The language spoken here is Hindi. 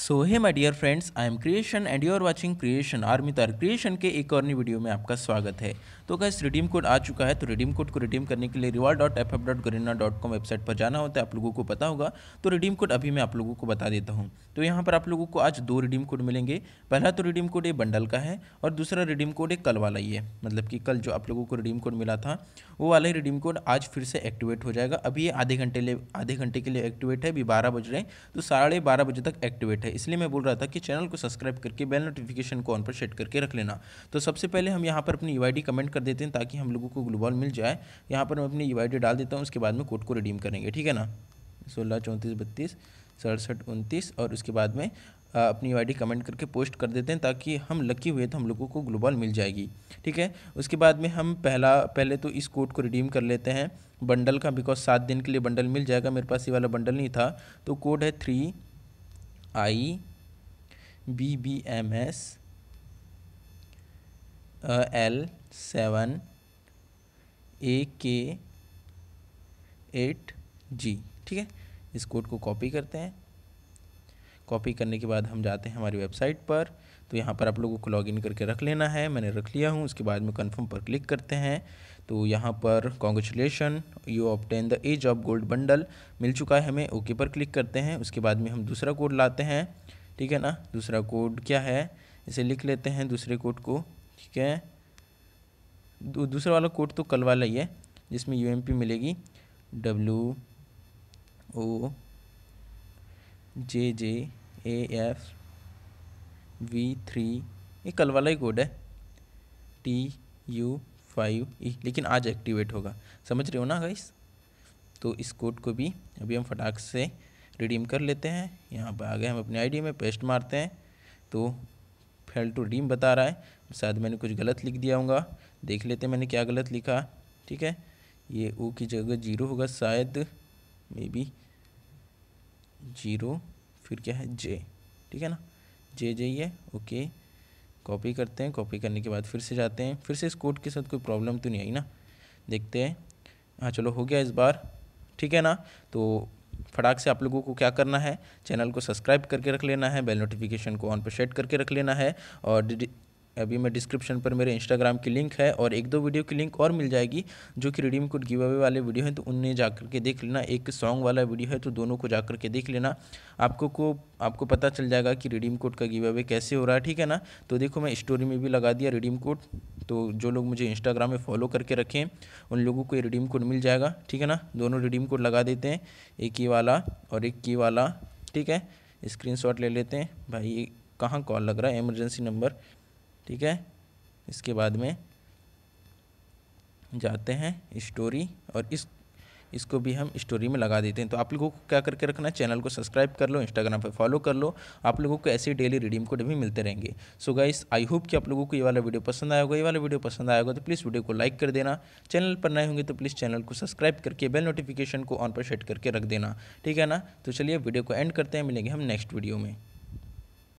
सो है my dear friends I am creation and you are watching creation army तार क्रिएशन के एक और नई वीडियो में आपका स्वागत है तो कैसे रिडीम कोड आ चुका है तो रिडीम कोड को रिडीम करने के लिए reward dot F F dot Garena dot com website पर जाना होता है आप लोगों को पता होगा तो रिडीम कोड अभी मैं आप लोगों को बता देता हूँ तो यहाँ पर आप लोगों को आज दो रिडीम कोड मिलेंगे पहला तो रिडीम कोड ये बंडल का है और दूसरा रिडीम कोड एक कल वाला ही है मतलब कि कल जो आप लोगों को रिडीम कोड मिला था वो वाला ही रिडीम कोड आज फिर से एक्टिवेट हो जाएगा अभी ये आधे घंटे लिए आधे घंटे के लिए एक्टिवेट है अभी बारह बज रहे हैं तो साढ़े बारह बजे तक एक्टिवेट सेट है इसलिए मैं बोल रहा था कि चैनल को सब्सक्राइब करके बेल नोटिफिकेशन को ऑन पर सेट करके रख लेना तो सबसे पहले हम यहाँ पर अपनी यू e कमेंट कर देते हैं ताकि हम लोगों को ग्लोबॉल मिल जाए यहाँ पर मैं अपनी यू e डाल देता हूँ उसके बाद में कोड को रिडीम करेंगे ठीक है ना सोलह चौंतीस बत्तीस सड़सठ उनतीस और उसके बाद में अपनी आई e कमेंट करके पोस्ट कर देते हैं ताकि हम लकी हुए तो हम लोगों को ग्लोबल मिल जाएगी ठीक है उसके बाद में हम पहला पहले तो इस कोड को रिडीम कर लेते हैं बंडल का बिकॉज सात दिन के लिए बंडल मिल जाएगा मेरे पास ये वाला बंडल नहीं था तो कोड है three I B B M S L seven A K eight जी ठीक है इस कोड को कॉपी करते हैं कॉपी करने के बाद हम जाते हैं हमारी वेबसाइट पर तो यहाँ पर आप लोगों को लॉगिन करके रख लेना है मैंने रख लिया हूँ उसके बाद में कन्फर्म पर क्लिक करते हैं तो यहाँ पर congratulation you obtain the edge of gold bundle मिल चुका है हमें ओके पर क्लिक करते हैं उसके बाद में हम दूसरा कोड लाते हैं ठीक है ना दूसरा कोड क्या है इसे लिख लेते हैं दूसरे कोड को ठीक है दूसरा वाला कोड तो कल वाला ही है जिसमें यू मिलेगी W O J J A F V three ये कल वाला ही कोड है टी यू फाइव ई लेकिन आज एक्टिवेट होगा समझ रहे हो ना गाइस तो इस कोड को भी अभी हम फटाक से रिडीम कर लेते हैं यहाँ पर आ गए हम अपने आईडी में पेस्ट मारते हैं तो फेल टू रिडीम बता रहा है शायद मैंने कुछ गलत लिख दिया होगा देख लेते हैं मैंने क्या गलत लिखा ठीक है ये ओ की जगह जीरो होगा शायद मे बी जीरो फिर क्या है जे ठीक है ना जे जे ये ओके कॉपी करते हैं कॉपी करने के बाद फिर से जाते हैं फिर से इस कोड के साथ कोई प्रॉब्लम तो नहीं आई ना देखते हैं हाँ चलो हो गया इस बार ठीक है ना तो फटाक से आप लोगों को क्या करना है चैनल को सब्सक्राइब करके रख लेना है बेल नोटिफिकेशन को ऑन पर सेट करके रख लेना है और अभी मैं डिस्क्रिप्शन पर मेरे इंस्टाग्राम की लिंक है और एक दो वीडियो की लिंक और मिल जाएगी जो कि रिडीम कोड गिव अवे वाले वीडियो हैं तो उन्हें जा के देख लेना एक सॉन्ग वाला वीडियो है तो दोनों को जा के देख लेना आपको को आपको पता चल जाएगा कि रिडीम कोड का गिव अवे कैसे हो रहा है ठीक है ना तो देखो मैं स्टोरी में भी लगा दिया रिडीम कोड तो जो लोग मुझे इंस्टाग्राम में फॉलो करके रखें उन लोगों को ये रिडीम कोड मिल जाएगा ठीक है ना दोनों रिडीम कोड लगा देते हैं एक ही वाला और एक की वाला ठीक है शॉट ले लेते हैं भाई कहाँ कॉल लग रहा है इमरजेंसी नंबर ठीक है इसके बाद में जाते हैं स्टोरी और इस इसको भी हम स्टोरी में लगा देते हैं तो आप लोगों को क्या करके रखना है चैनल को सब्सक्राइब कर लो इंस्टाग्राम पे फॉलो कर लो आप लोगों को ऐसे डेली रिडीम कोड भी मिलते रहेंगे सो गाइस आई होप कि आप लोगों को ये वाला वीडियो पसंद आएगा ये वाला वीडियो पसंद आएगा तो प्लीज़ वीडियो को लाइक कर देना चैनल पर नए होंगे तो प्लीज़ चैनल को सब्सक्राइब करके बेल नोटिफिकेशन को ऑन पर सेट करके रख देना ठीक है ना तो चलिए वीडियो को एंड करते हैं मिलेंगे हम नेक्स्ट वीडियो में